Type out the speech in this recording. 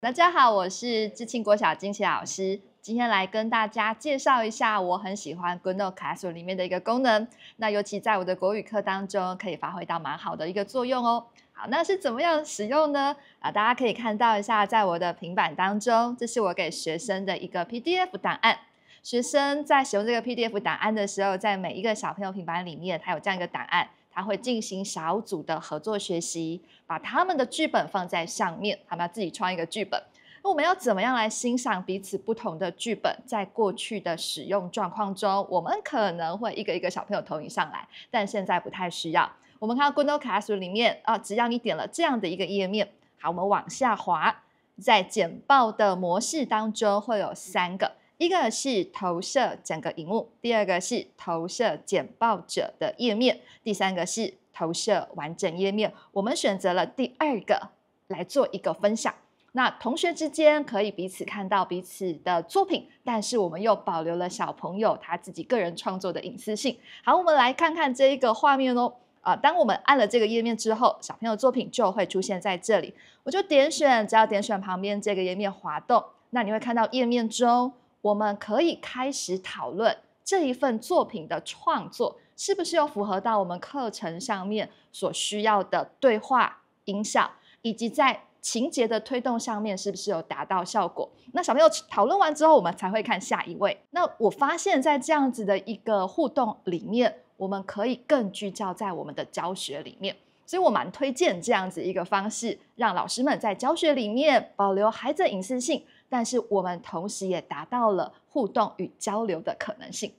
大家好，我是知青国小金琦老师，今天来跟大家介绍一下我很喜欢 g o o n o e Classroom 里面的一个功能。那尤其在我的国语课当中，可以发挥到蛮好的一个作用哦。好，那是怎么样使用呢？啊，大家可以看到一下，在我的平板当中，这是我给学生的一个 PDF 档案。学生在使用这个 PDF 档案的时候，在每一个小朋友平板里面，它有这样一个档案。它会进行小组的合作学习，把他们的剧本放在上面，他们自己创一个剧本。那我们要怎么样来欣赏彼此不同的剧本？在过去的使用状况中，我们可能会一个一个小朋友投影上来，但现在不太需要。我们看到 Google Classroom 里面啊，只要你点了这样的一个页面，好，我们往下滑，在简报的模式当中会有三个。一个是投射整个荧幕，第二个是投射简报者的页面，第三个是投射完整页面。我们选择了第二个来做一个分享，那同学之间可以彼此看到彼此的作品，但是我们又保留了小朋友他自己个人创作的隐私性。好，我们来看看这一个画面哦。啊，当我们按了这个页面之后，小朋友作品就会出现在这里。我就点选，只要点选旁边这个页面滑动，那你会看到页面中。我们可以开始讨论这一份作品的创作是不是有符合到我们课程上面所需要的对话音效，以及在情节的推动上面是不是有达到效果。那小朋友讨论完之后，我们才会看下一位。那我发现在这样子的一个互动里面，我们可以更聚焦在我们的教学里面，所以我蛮推荐这样子一个方式，让老师们在教学里面保留孩子隐私性。但是我们同时也达到了互动与交流的可能性。